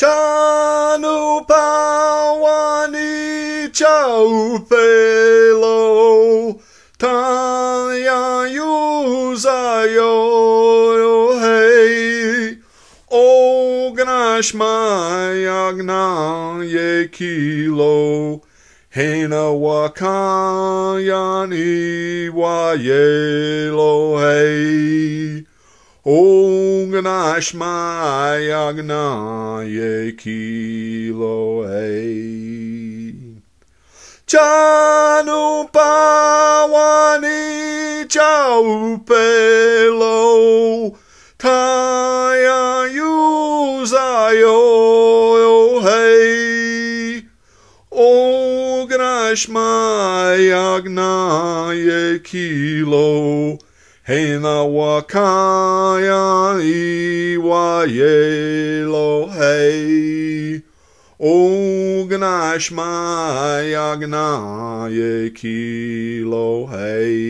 Chanu pawani chau felo tanya yuzayo hei ognashma yagna yekilo hena wakayani wayelo hei o Agnashmai Agnaye Kiloe. Chanu Pawani Chaupelo Taya Yuzayo Hey Ognashmai Agnaye Kiloe Hema wakaya iwa yelohei. Ognashma yagnaye kilohei.